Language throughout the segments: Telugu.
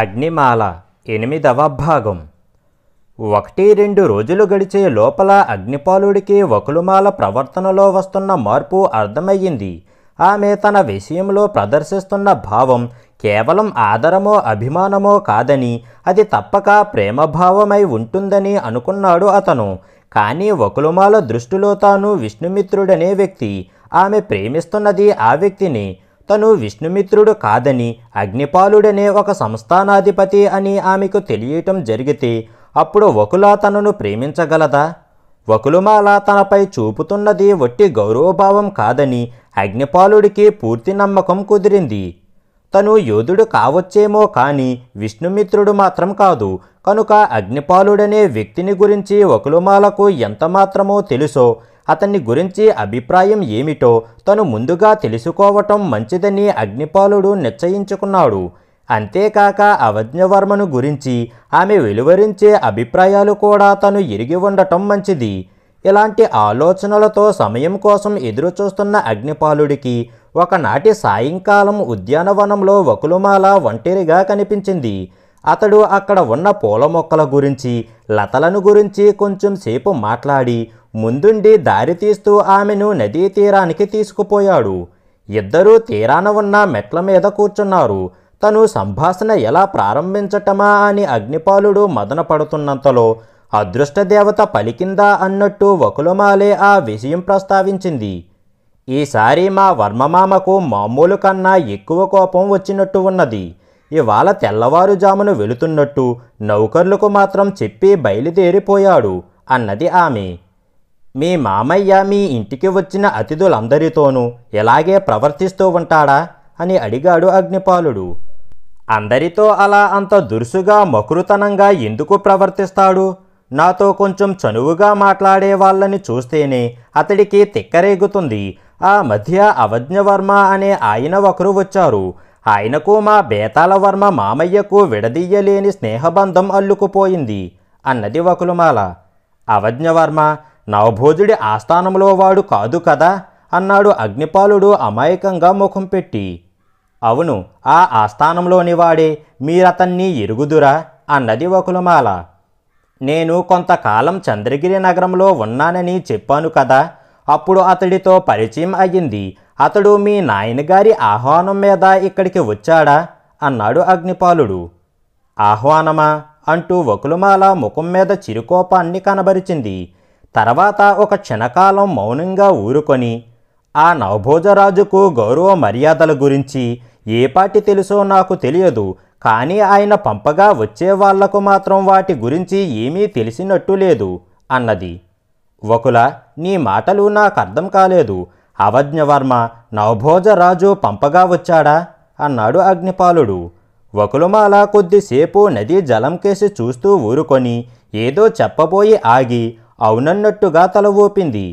అగ్నిమాల ఎనిమిదవ భాగం ఒకటి రెండు రోజులు గడిచే లోపల అగ్నిపాలుడికి వకులుమాల ప్రవర్తనలో వస్తున్న మార్పు అర్థమయ్యింది ఆమె తన విషయంలో ప్రదర్శిస్తున్న భావం కేవలం ఆదరమో అభిమానమో కాదని అది తప్పక ప్రేమభావమై ఉంటుందని అనుకున్నాడు అతను కానీ వకులుమాల దృష్టిలో తాను విష్ణుమిత్రుడనే వ్యక్తి ఆమె ప్రేమిస్తున్నది ఆ వ్యక్తిని తను విష్ణుమిత్రుడు కాదని అగ్నిపాలుడనే ఒక సంస్థానాధిపతి అని ఆమెకు తెలియటం జరిగితే అప్పుడు వకుల తనను ప్రేమించగలదా వకులుమాల తనపై చూపుతున్నది వట్టి గౌరవభావం కాదని అగ్నిపాలుడికి పూర్తి నమ్మకం కుదిరింది తను యోధుడు కావచ్చేమో కానీ విష్ణుమిత్రుడు మాత్రం కాదు కనుక అగ్నిపాలుడనే వ్యక్తిని గురించి వకులుమాలకు ఎంతమాత్రమో తెలుసో అతన్ని గురించి అభిప్రాయం ఏమిటో తను ముందుగా తెలుసుకోవటం మంచిదని అగ్నిపాలుడు నిశ్చయించుకున్నాడు అంతేకాక అవజ్ఞవర్మను గురించి ఆమె వెలువరించే అభిప్రాయాలు కూడా తను ఎరిగి ఉండటం మంచిది ఇలాంటి ఆలోచనలతో సమయం కోసం ఎదురుచూస్తున్న అగ్నిపాలుడికి ఒకనాటి సాయంకాలం ఉద్యానవనంలో వకులుమాల ఒంటరిగా కనిపించింది అతడు అక్కడ ఉన్న పూల మొక్కల గురించి లతలను గురించి కొంచెం సేపు మాట్లాడి ముందుండి దారితీస్తూ ఆమెను నదీ తీరానికి తీసుకుపోయాడు ఇద్దరూ తీరాన ఉన్న మెట్ల మీద కూర్చున్నారు తను సంభాషణ ఎలా ప్రారంభించటమా అని అగ్నిపాలుడు మదన పడుతున్నంతలో అదృష్టదేవత పలికిందా అన్నట్టు వకులమాలే ఆ విషయం ప్రస్తావించింది ఈసారి మా వర్మమామకు మామూలు కన్నా ఎక్కువ కోపం వచ్చినట్టు ఉన్నది ఇవాళ తెల్లవారుజామును వెళుతున్నట్టు నౌకర్లకు మాత్రం చెప్పి బయలుదేరిపోయాడు అన్నది ఆమె మీ మామయ్య మీ ఇంటికి వచ్చిన అతిథులందరితోనూ ఇలాగే ప్రవర్తిస్తూ ఉంటాడా అని అడిగాడు అగ్నిపాలుడు అందరితో అలా అంత దురుసుగా మకృతనంగా ఎందుకు ప్రవర్తిస్తాడు నాతో కొంచెం చనువుగా మాట్లాడే వాళ్ళని చూస్తేనే అతడికి తిక్కరేగుతుంది ఆ మధ్య అవజ్ఞవర్మ అనే ఆయన ఒకరు వచ్చారు ఆయనకు మా బేతాలవర్మ మామయ్యకు విడదీయలేని స్నేహబంధం అల్లుకుపోయింది అన్నది వకులుమాల అవజ్ఞవర్మ నవభోజుడి ఆస్థానంలో వాడు కాదు కదా అన్నాడు అగ్నిపాలుడు అమాయకంగా ముఖం పెట్టి అవును ఆ ఆస్థానంలోని వాడే మీరతన్ని ఎరుగుదురా అన్నది ఒకలమాల నేను కొంతకాలం చంద్రగిరి నగరంలో ఉన్నానని చెప్పాను కదా అప్పుడు అతడితో పరిచయం అయ్యింది అతడు మీ నాయనగారి ఆహ్వానం మీద ఇక్కడికి వచ్చాడా అన్నాడు అగ్నిపాలుడు ఆహ్వానమా అంటూ వకులమాల ముఖం మీద చిరుకోపాన్ని కనబరిచింది తర్వాత ఒక క్షణకాలం మౌనంగా ఊరుకొని ఆ నవభోజరాజుకు గౌరవ మర్యాదల గురించి ఏపాటి తెలుసో నాకు తెలియదు కానీ ఆయన పంపగా వచ్చే వాళ్లకు మాత్రం వాటి గురించి ఏమీ తెలిసినట్టు లేదు అన్నది వకుల నీ మాటలు నాకు అర్థం కాలేదు అవజ్ఞవర్మ నవభోజరాజు పంపగా వచ్చాడా అన్నాడు అగ్నిపాలుడు ఒకలుమాల కొద్దిసేపు నదీ కేసి చూస్తూ ఊరుకొని ఏదో చెప్పబోయి ఆగి అవునన్నట్టుగా తల ఊపింది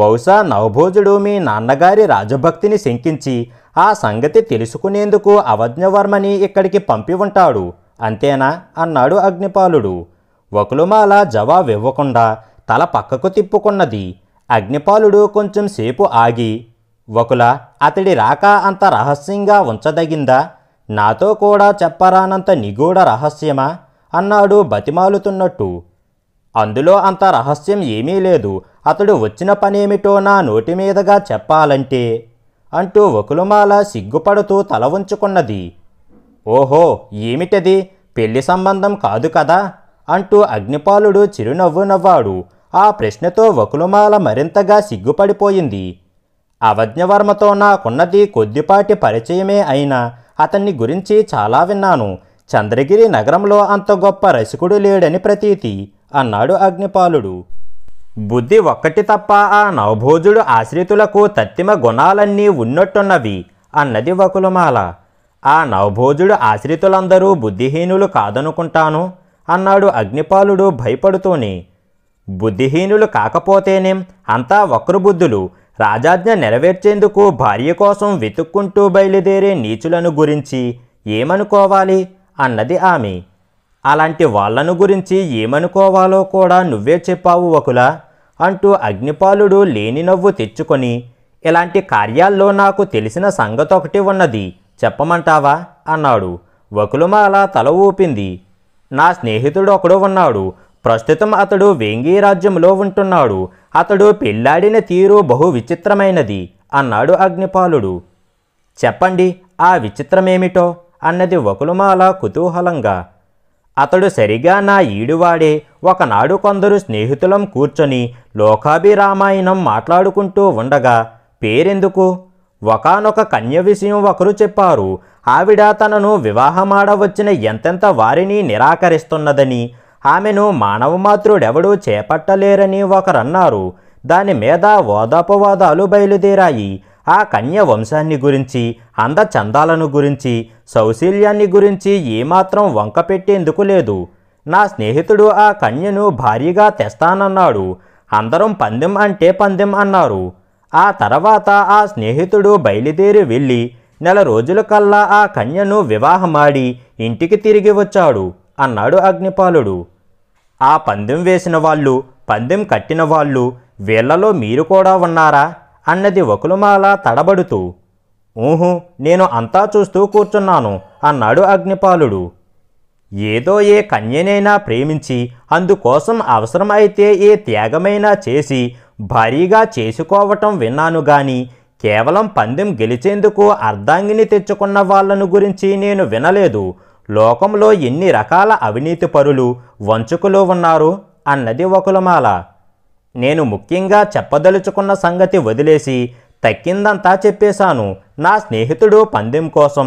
బహుశా నవభోజుడు మీ నాన్నగారి రాజభక్తిని శంకించి ఆ సంగతి తెలుసుకునేందుకు అవజ్ఞవర్మని ఇక్కడికి పంపి ఉంటాడు అంతేనా అన్నాడు అగ్నిపాలుడు వకులుమాల జవాబివ్వకుండా తల పక్కకు తిప్పుకున్నది అగ్నిపాలుడు కొంచెం సేపు ఆగి వకుల అతడి రాక అంత రహస్యంగా ఉంచదగిందా నాతో కూడా చెప్పరానంత నిగూఢ రహస్యమా అన్నాడు బతిమాలుతున్నట్టు అందులో అంత రహస్యం ఏమీ లేదు అతడు వచ్చిన పనేమిటో నా నోటి మీదగా చెప్పాలంటే అంటూ వకులుమాల సిగ్గుపడుతూ తల ఉంచుకున్నది ఓహో ఏమిటది పెళ్లి సంబంధం కాదు కదా అంటూ అగ్నిపాలుడు చిరునవ్వు నవ్వాడు ఆ ప్రశ్నతో వకులుమాల మరింతగా సిగ్గుపడిపోయింది అవజ్ఞవర్మతో నాకున్నది కొద్దిపాటి పరిచయమే అయినా అతన్ని గురించి చాలా విన్నాను చంద్రగిరి నగరంలో అంత గొప్ప రసికుడు లేడని ప్రతీతి అన్నాడు అగ్నిపాలుడు బుద్ధి ఒక్కటి తప్ప ఆ నవభోజుడు ఆశ్రితులకు తత్తిమ గుణాలన్నీ ఉన్నట్టున్నవి అన్నది వకులమాల ఆ నవభోజుడు ఆశ్రితులందరూ బుద్ధిహీనులు కాదనుకుంటాను అన్నాడు అగ్నిపాలుడు భయపడుతూనే బుద్ధిహీనులు కాకపోతేనేం అంతా వక్రబుద్ధులు రాజాజ్ఞ నెరవేర్చేందుకు భార్య కోసం వెతుక్కుంటూ బయలుదేరే నీచులను గురించి ఏమనుకోవాలి అన్నది ఆమె అలాంటి వాళ్లను గురించి ఏమనుకోవాలో కూడా నువ్వే చెప్పావు ఒకలా అంటూ అగ్నిపాలుడు లేని నవ్వు తెచ్చుకొని ఇలాంటి కార్యాల్లో నాకు తెలిసిన సంగతి ఒకటి ఉన్నది చెప్పమంటావా అన్నాడు వకులుమాల తల ఊపింది నా స్నేహితుడు ఒకడు ఉన్నాడు ప్రస్తుతం అతడు వేంగి రాజ్యంలో ఉంటున్నాడు అతడు పెళ్ళాడిన తీరు బహు విచిత్రమైనది అన్నాడు అగ్నిపాలుడు చెప్పండి ఆ విచిత్రమేమిటో అన్నది వకులుమాల కుతూహలంగా అతడు సరిగా నా ఈడువాడే ఒకనాడు కొందరు స్నేహితులం కూర్చొని లోకాభిరామాయణం మాట్లాడుకుంటూ ఉండగా పేరెందుకు ఒకనొక కన్య విషయం ఒకరు చెప్పారు ఆవిడ తనను వివాహమాడవచ్చిన ఎంతెంత వారిని నిరాకరిస్తున్నదని ఆమెను మానవ మాతృడెవడూ చేపట్టలేరని ఒకరన్నారు దాని మీద ఓదాపవాదాలు బయలుదేరాయి ఆ కన్య వంశాన్ని గురించి అందచందాలను గురించి సౌశీల్యాన్ని గురించి ఏమాత్రం వంక పెట్టేందుకు లేదు నా స్నేహితుడు ఆ కన్యను భారీగా తెస్తానన్నాడు అందరం పందెం అంటే పందెం అన్నారు ఆ తర్వాత ఆ స్నేహితుడు బయలుదేరి వెళ్ళి నెల రోజుల కల్లా ఆ కన్యను వివాహమాడి ఇంటికి తిరిగి వచ్చాడు అన్నాడు అగ్నిపాలుడు ఆ పందెం వేసిన వాళ్ళు పందెం కట్టిన వాళ్ళు వీళ్లలో మీరు కూడా ఉన్నారా అన్నది ఒకలుమాల తడబడుతూ ఊహు నేను అంతా చూస్తూ కూర్చున్నాను అన్నాడు అగ్నిపాలుడు ఏదో ఏ కన్యనైనా ప్రేమించి అందుకోసం అవసరమైతే ఏ త్యాగమైనా చేసి భారీగా చేసుకోవటం విన్నాను గాని కేవలం పందెం గెలిచేందుకు అర్ధాంగిని తెచ్చుకున్న వాళ్లను గురించి నేను వినలేదు లోకంలో ఎన్ని రకాల అవినీతి పరులు వంచుకులు ఉన్నారు అన్నది ఒకలమాల నేను ముఖ్యంగా చెప్పదలుచుకున్న సంగతి వదిలేసి తక్కిందంతా చెప్పేశాను నా స్నేహితుడు పందెం కోసం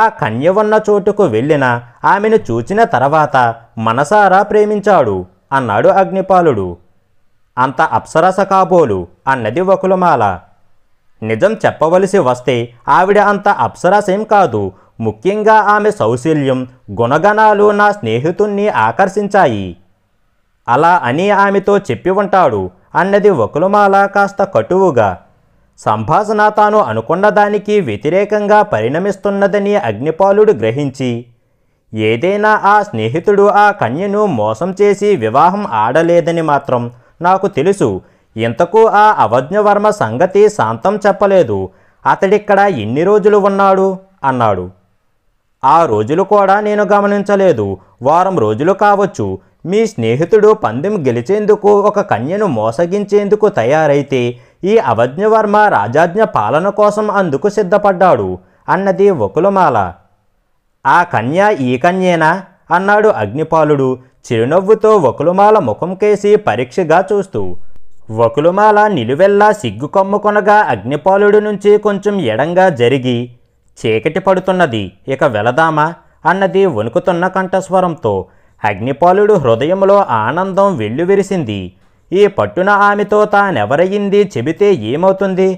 ఆ కన్య ఉన్న చోటుకు వెళ్ళిన ఆమెను చూచిన తర్వాత మనసారా ప్రేమించాడు అన్నాడు అగ్నిపాలుడు అంత అప్సరస కాబోలు అన్నది వకులమాల నిజం చెప్పవలసి వస్తే ఆవిడ అంత అప్సరసేం కాదు ముఖ్యంగా ఆమె సౌశల్యం గుణగణాలు నా స్నేహితుణ్ణి ఆకర్షించాయి అలా అని ఆమెతో చెప్పి ఉంటాడు అన్నది వకులమాల కాస్త కటువుగా సంభాషణ తాను అనుకున్న దానికి వ్యతిరేకంగా పరిణమిస్తున్నదని అగ్నిపాలుడు గ్రహించి ఏదైనా ఆ స్నేహితుడు ఆ కన్యను మోసం చేసి వివాహం ఆడలేదని మాత్రం నాకు తెలుసు ఇంతకు ఆ అవజ్ఞవర్మ సంగతి శాంతం చెప్పలేదు అతడిక్కడ ఎన్ని రోజులు ఉన్నాడు అన్నాడు ఆ రోజులు కూడా నేను గమనించలేదు వారం రోజులు కావచ్చు మీ స్నేహితుడు పందెం గెలిచేందుకు ఒక కన్యను మోసగించేందుకు తయారైతే ఈ అవజ్ఞవర్మ రాజాజ్ఞ పాలన కోసం అందుకు సిద్ధపడ్డాడు అన్నది ఒకలమాల ఆ కన్య ఈ కన్యేనా అన్నాడు అగ్నిపాలుడు చిరునవ్వుతో వకులుమాల ముఖం కేసి పరీక్షగా చూస్తూ వకులుమాల నిలువెల్లా సిగ్గు అగ్నిపాలుడు నుంచి కొంచెం ఎడంగా జరిగి చీకటి పడుతున్నది ఇక వెళదామా అన్నది వణుకుతున్న కంఠస్వరంతో అగ్నిపాలుడు హృదయంలో ఆనందం వెల్లువిరిసింది ఈ పట్టున ఆమెతో తానెవరయింది చెబితే ఏమవుతుంది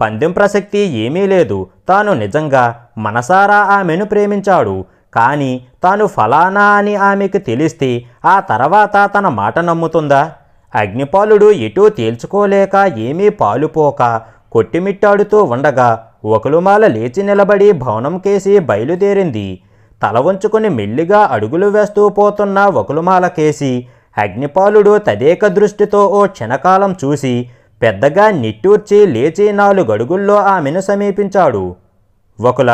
పందెం ప్రసక్తి ఏమీ లేదు తాను నిజంగా మనసారా ఆమెను ప్రేమించాడు కానీ తాను ఫలానా అని ఆమెకు తెలిస్తే ఆ తర్వాత తన మాట నమ్ముతుందా అగ్నిపాలుడు ఎటూ తేల్చుకోలేక ఏమీ పాలుపోక కొట్టిమిట్టాడుతూ ఉండగా ఒకలుమాల లేచి నిలబడి భవనం కేసి బయలుదేరింది తల వంచుకుని మెల్లిగా అడుగులు వేస్తూ పోతున్న ఒకలుమాల కేసి అగ్నిపాలుడు తదేక దృష్టితో ఓ క్షణకాలం చూసి పెద్దగా నిట్టూర్చి లేచి నాలుగడుగుల్లో ఆమెను సమీపించాడు ఒకల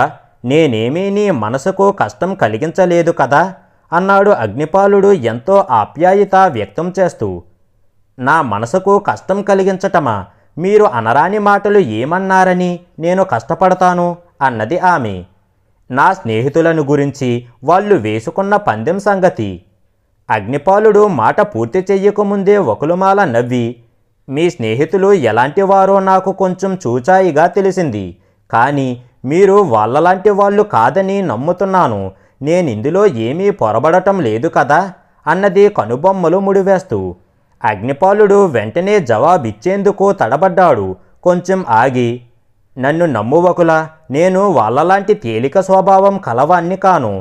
నేనేమీ నీ మనసుకు కష్టం కలిగించలేదు కదా అన్నాడు అగ్నిపాలుడు ఎంతో ఆప్యాయత వ్యక్తం చేస్తూ నా మనసుకు కష్టం కలిగించటమా మీరు అనరాని మాటలు ఏమన్నారని నేను కష్టపడతాను అన్నది ఆమె నా స్నేహితులను గురించి వాళ్ళు వేసుకున్న పందెం సంగతి అగ్నిపాలుడు మాట పూర్తి చెయ్యకముందే ఒకలుమాల నవ్వి మీ స్నేహితులు ఎలాంటివారో నాకు కొంచెం చూచాయిగా తెలిసింది కానీ మీరు వాళ్ళలాంటి వాళ్ళు కాదని నమ్ముతున్నాను నేనిందులో ఏమీ పొరబడటం లేదు కదా అన్నది కనుబొమ్మలు ముడివేస్తూ అగ్నిపాలుడు వెంటనే జవాబిచ్చేందుకు తడబడ్డాడు కొంచెం ఆగి నన్ను నమ్మువకులా నేను వాళ్ళలాంటి తేలిక స్వభావం కలవాన్ని కాను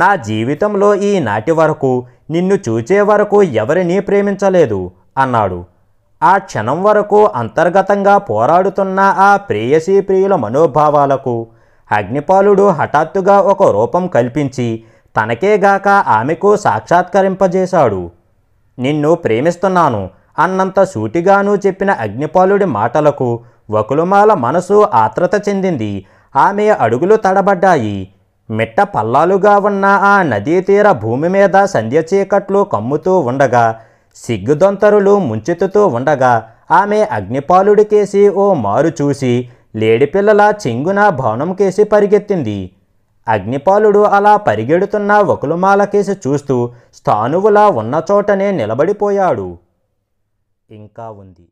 నా జీవితంలో ఈ నాటి వరకు నిన్ను చూచే వరకు ఎవరినీ ప్రేమించలేదు అన్నాడు ఆ క్షణం వరకు అంతర్గతంగా పోరాడుతున్న ఆ ప్రేయసీ ప్రియుల మనోభావాలకు అగ్నిపాలుడు హఠాత్తుగా ఒక రూపం కల్పించి తనకేగాక ఆమెకు సాక్షాత్కరింపజేశాడు నిన్ను ప్రేమిస్తున్నాను అన్నంత సూటిగాను చెప్పిన అగ్నిపాలుడి మాటలకు వకులుమాల మనసు ఆత్రత చెందింది ఆమె అడుగులు తడబడ్డాయి మిట్ట పల్లాలుగా ఉన్న ఆ నదీ తీర భూమి మీద సంధ్య చీకట్లు కమ్ముతూ ఉండగా సిగ్గుదొంతరులు ముంచెత్తుతూ ఉండగా ఆమె అగ్నిపాలుడికేసి ఓ మారు చూసి లేడిపిల్లల చెంగున కేసి పరిగెత్తింది అగ్నిపాలుడు అలా పరిగెడుతున్న కేసి చూస్తూ స్థానువులా ఉన్న చోటనే నిలబడిపోయాడు ఇంకా ఉంది